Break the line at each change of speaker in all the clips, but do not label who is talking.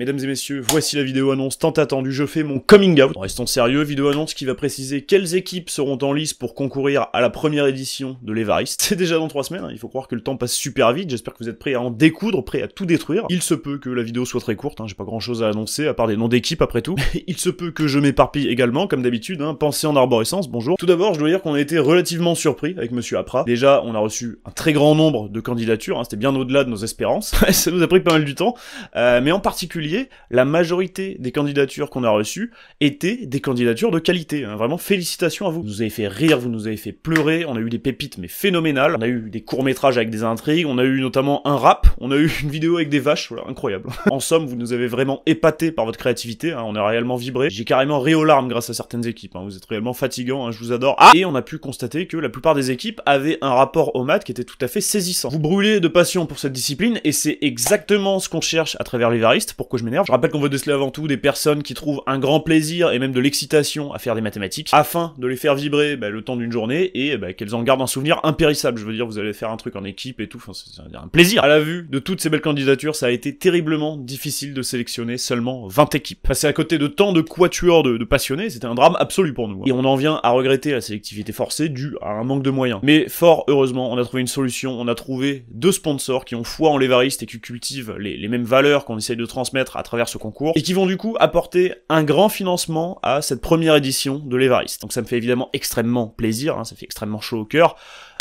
Mesdames et messieurs, voici la vidéo annonce tant attendue, je fais mon coming out. Restons sérieux, vidéo annonce qui va préciser quelles équipes seront en lice pour concourir à la première édition de l'Evariste. C'est déjà dans trois semaines, hein. il faut croire que le temps passe super vite, j'espère que vous êtes prêts à en découdre, prêts à tout détruire. Il se peut que la vidéo soit très courte, hein. j'ai pas grand chose à annoncer, à part des noms d'équipes après tout. il se peut que je m'éparpille également, comme d'habitude, hein. pensez en arborescence, bonjour. Tout d'abord, je dois dire qu'on a été relativement surpris avec monsieur Apra. Déjà, on a reçu un très grand nombre de candidatures, c'était bien au-delà de nos espérances. Ça nous a pris pas mal du temps, euh, mais en particulier la majorité des candidatures qu'on a reçues étaient des candidatures de qualité. Hein. Vraiment, félicitations à vous. Vous nous avez fait rire, vous nous avez fait pleurer, on a eu des pépites mais phénoménales, on a eu des courts-métrages avec des intrigues, on a eu notamment un rap, on a eu une vidéo avec des vaches, voilà, incroyable. en somme, vous nous avez vraiment épaté par votre créativité, hein. on a réellement vibré. J'ai carrément ri aux larmes grâce à certaines équipes, hein. vous êtes réellement fatigant, je vous adore. Ah, et on a pu constater que la plupart des équipes avaient un rapport au maths qui était tout à fait saisissant. Vous brûlez de passion pour cette discipline et c'est exactement ce qu'on cherche à travers varistes pour je m'énerve. Je rappelle qu'on veut déceler avant tout des personnes qui trouvent un grand plaisir et même de l'excitation à faire des mathématiques, afin de les faire vibrer bah, le temps d'une journée et bah, qu'elles en gardent un souvenir impérissable. Je veux dire, vous allez faire un truc en équipe et tout, enfin, c'est un plaisir. À la vue de toutes ces belles candidatures, ça a été terriblement difficile de sélectionner seulement 20 équipes. Passer à côté de tant de quatuors de, de passionnés, c'était un drame absolu pour nous. Et on en vient à regretter la sélectivité forcée due à un manque de moyens. Mais fort heureusement, on a trouvé une solution, on a trouvé deux sponsors qui ont foi en l'évariste et qui cultivent les, les mêmes valeurs qu'on essaye de transmettre à travers ce concours et qui vont du coup apporter un grand financement à cette première édition de l'Evariste. Donc ça me fait évidemment extrêmement plaisir, hein, ça fait extrêmement chaud au cœur.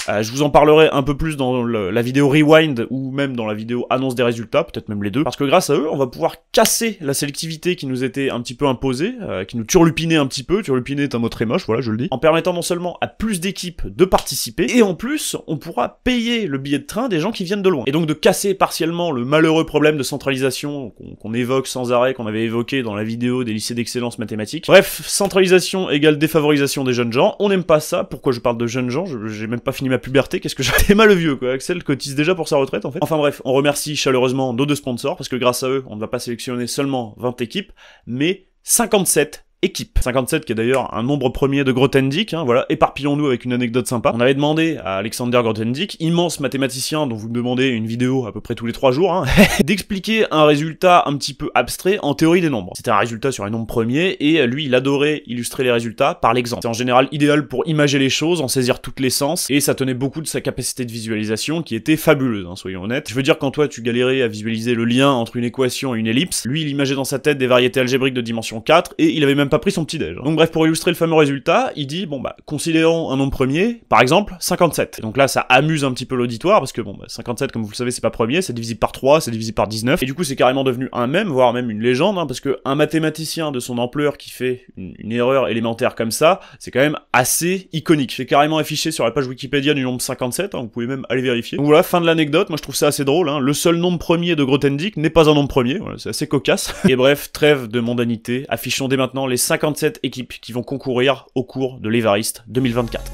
Euh, je vous en parlerai un peu plus dans la vidéo Rewind ou même dans la vidéo Annonce des résultats, peut-être même les deux, parce que grâce à eux, on va pouvoir casser la sélectivité qui nous était un petit peu imposée, euh, qui nous turlupinait un petit peu, turlupinait est un mot très moche, voilà, je le dis, en permettant non seulement à plus d'équipes de participer, et en plus, on pourra payer le billet de train des gens qui viennent de loin. Et donc de casser partiellement le malheureux problème de centralisation qu'on évoque sans arrêt, qu'on avait évoqué dans la vidéo des lycées d'excellence mathématiques. Bref, centralisation égale défavorisation des jeunes gens, on n'aime pas ça, pourquoi je parle de jeunes gens, j'ai même pas fini ma puberté, qu'est-ce que j'avais mal le vieux, quoi. Axel cotise déjà pour sa retraite, en fait. Enfin bref, on remercie chaleureusement nos deux sponsors, parce que grâce à eux, on ne va pas sélectionner seulement 20 équipes, mais 57 équipe. 57 qui est d'ailleurs un nombre premier de Grothendieck, hein, voilà, éparpillons-nous avec une anecdote sympa. On avait demandé à Alexander Grothendieck, immense mathématicien dont vous me demandez une vidéo à peu près tous les trois jours, hein, d'expliquer un résultat un petit peu abstrait en théorie des nombres. C'était un résultat sur un nombre premier et lui il adorait illustrer les résultats par l'exemple. C'est en général idéal pour imager les choses, en saisir toutes les sens et ça tenait beaucoup de sa capacité de visualisation qui était fabuleuse, hein, soyons honnêtes. Je veux dire quand toi tu galérais à visualiser le lien entre une équation et une ellipse, lui il imageait dans sa tête des variétés algébriques de dimension 4 et il avait même pas pris son petit-déj. Hein. Donc bref, pour illustrer le fameux résultat, il dit, bon bah, considérons un nombre premier, par exemple, 57. Donc là, ça amuse un petit peu l'auditoire, parce que bon, bah, 57, comme vous le savez, c'est pas premier, c'est divisible par 3, c'est divisible par 19, et du coup, c'est carrément devenu un même, voire même une légende, hein, parce que un mathématicien de son ampleur qui fait une, erreur élémentaire comme ça, c'est quand même assez iconique. C'est carrément affiché sur la page Wikipédia du nombre 57, hein, vous pouvez même aller vérifier. Donc voilà, fin de l'anecdote, moi je trouve ça assez drôle, le seul nombre premier de Grothendieck n'est pas un nombre premier, c'est assez cocasse. et bref, trêve de mondanité, affichons dès maintenant les 57 équipes qui vont concourir au cours de l'Evariste 2024.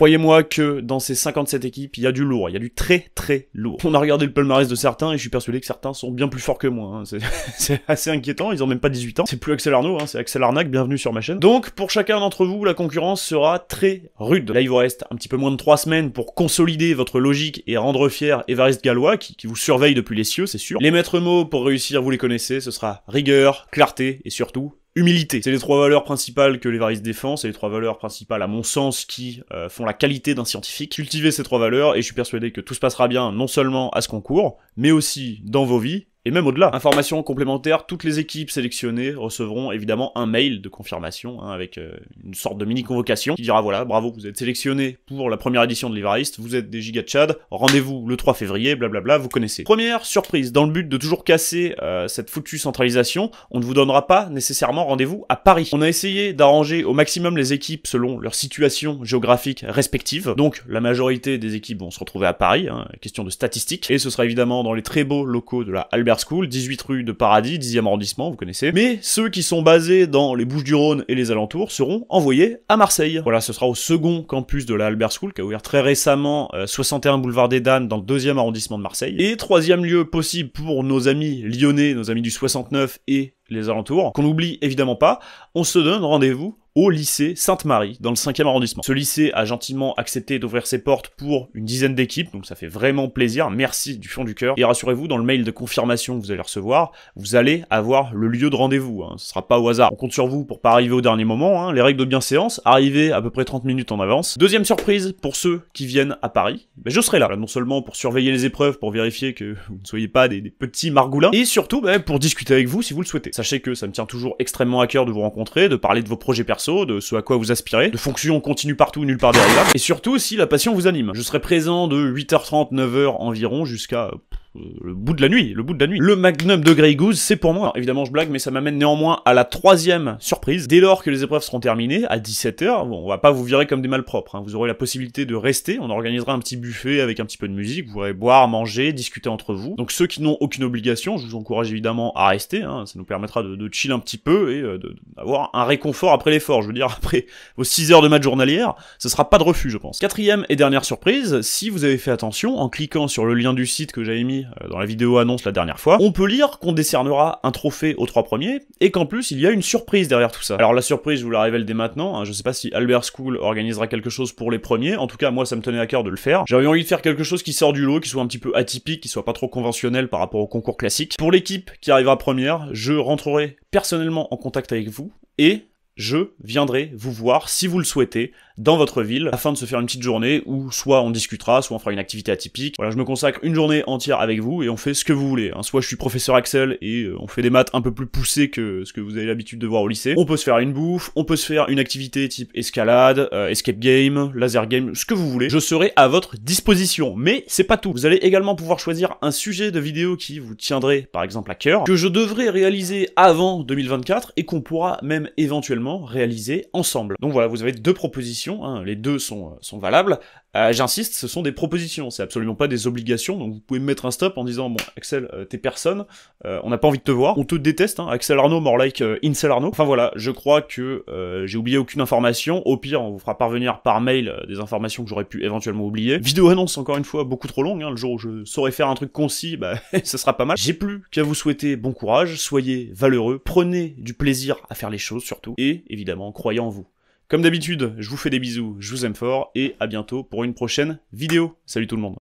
Croyez-moi que dans ces 57 équipes, il y a du lourd, il y a du très très lourd. On a regardé le palmarès de certains et je suis persuadé que certains sont bien plus forts que moi. Hein. C'est assez inquiétant, ils ont même pas 18 ans. C'est plus Axel Arnaud, hein, c'est Axel Arnaque, bienvenue sur ma chaîne. Donc pour chacun d'entre vous, la concurrence sera très rude. Là, il vous reste un petit peu moins de 3 semaines pour consolider votre logique et rendre fier Évariste Galois, qui, qui vous surveille depuis les cieux, c'est sûr. Les maîtres mots pour réussir, vous les connaissez, ce sera rigueur, clarté et surtout humilité. C'est les trois valeurs principales que les varices défend, c'est les trois valeurs principales à mon sens qui euh, font la qualité d'un scientifique. Cultivez ces trois valeurs et je suis persuadé que tout se passera bien non seulement à ce concours, mais aussi dans vos vies et même au-delà. Information complémentaire, toutes les équipes sélectionnées recevront évidemment un mail de confirmation hein, avec euh, une sorte de mini-convocation qui dira voilà, bravo, vous êtes sélectionné pour la première édition de vous êtes des giga rendez-vous le 3 février, blablabla, vous connaissez. Première surprise, dans le but de toujours casser euh, cette foutue centralisation, on ne vous donnera pas nécessairement rendez-vous à Paris. On a essayé d'arranger au maximum les équipes selon leur situation géographique respective, donc la majorité des équipes vont se retrouver à Paris, hein, question de statistiques, et ce sera évidemment dans les très beaux locaux de la Albert School, 18 rue de Paradis, 10e arrondissement, vous connaissez. Mais ceux qui sont basés dans les Bouches-du-Rhône et les alentours seront envoyés à Marseille. Voilà, ce sera au second campus de la Albert School, qui a ouvert très récemment, 61 euh, boulevard des Dames, dans le 2e arrondissement de Marseille. Et troisième lieu possible pour nos amis lyonnais, nos amis du 69 et les alentours, qu'on n'oublie évidemment pas, on se donne rendez-vous au lycée Sainte-Marie, dans le 5e arrondissement. Ce lycée a gentiment accepté d'ouvrir ses portes pour une dizaine d'équipes, donc ça fait vraiment plaisir, merci du fond du cœur. Et rassurez-vous, dans le mail de confirmation que vous allez recevoir, vous allez avoir le lieu de rendez-vous, hein. ce sera pas au hasard. On compte sur vous pour pas arriver au dernier moment, hein. les règles de bienséance, arrivez à peu près 30 minutes en avance. Deuxième surprise, pour ceux qui viennent à Paris, ben, je serai là, non seulement pour surveiller les épreuves, pour vérifier que vous ne soyez pas des, petits margoulins, et surtout ben, pour discuter avec vous si vous le souhaitez. Sachez que ça me tient toujours extrêmement à cœur de vous rencontrer, de parler de vos projets personnels, de ce à quoi vous aspirez, de fonctions continues partout, nulle part derrière, et surtout si la passion vous anime. Je serai présent de 8h30, 9h environ jusqu'à euh, le bout de la nuit, le bout de la nuit. Le Magnum de Grey Goose, c'est pour moi. évidemment, je blague, mais ça m'amène néanmoins à la troisième surprise. Dès lors que les épreuves seront terminées, à 17h, bon, on va pas vous virer comme des malpropres, hein. vous aurez la possibilité de rester, on organisera un petit buffet avec un petit peu de musique, vous pourrez boire, manger, discuter entre vous. Donc ceux qui n'ont aucune obligation, je vous encourage évidemment à rester, hein. ça nous permettra de, chill un petit peu et euh, d'avoir un réconfort après l'effort, je veux dire, après vos 6 heures de match journalière, ce sera pas de refus, je pense. Quatrième et dernière surprise, si vous avez fait attention, en cliquant sur le lien du site que j'avais mis euh, dans la vidéo annonce la dernière fois, on peut lire qu'on décernera un trophée aux trois premiers et qu'en plus il y a une surprise derrière tout ça. Alors la surprise, je vous la révèle dès maintenant, hein, je sais pas si Albert School organisera quelque chose pour les premiers, en tout cas moi ça me tenait à cœur de le faire. J'avais envie de faire quelque chose qui sort du lot, qui soit un petit peu atypique, qui soit pas trop conventionnel par rapport au concours classique. Pour l'équipe qui arrivera première, je rentrerai personnellement en contact avec vous et je viendrai vous voir si vous le souhaitez dans votre ville afin de se faire une petite journée où soit on discutera, soit on fera une activité atypique. Voilà, je me consacre une journée entière avec vous et on fait ce que vous voulez. Hein. Soit je suis professeur Axel et euh, on fait des maths un peu plus poussées que ce que vous avez l'habitude de voir au lycée. On peut se faire une bouffe, on peut se faire une activité type escalade, euh, escape game, laser game, ce que vous voulez. Je serai à votre disposition, mais c'est pas tout. Vous allez également pouvoir choisir un sujet de vidéo qui vous tiendrait par exemple à cœur, que je devrais réaliser avant 2024 et qu'on pourra même éventuellement réalisés ensemble. Donc voilà, vous avez deux propositions, hein. les deux sont, euh, sont valables, euh, j'insiste, ce sont des propositions, c'est absolument pas des obligations. Donc vous pouvez me mettre un stop en disant bon Axel, euh, t'es personne, euh, on n'a pas envie de te voir, on te déteste. Hein, Axel Arnaud, more like Incel Arnaud. Enfin voilà, je crois que j'ai oublié aucune information. Au pire, on vous fera parvenir par mail des informations que j'aurais pu éventuellement oublier. Vidéo annonce encore une fois beaucoup trop longue. Hein, le jour où je saurai faire un truc concis, bah ça sera pas mal. J'ai plus qu'à vous souhaiter bon courage, soyez valeureux, prenez du plaisir à faire les choses surtout, et évidemment croyez en vous. Comme d'habitude, je vous fais des bisous, je vous aime fort et à bientôt pour une prochaine vidéo. Salut tout le monde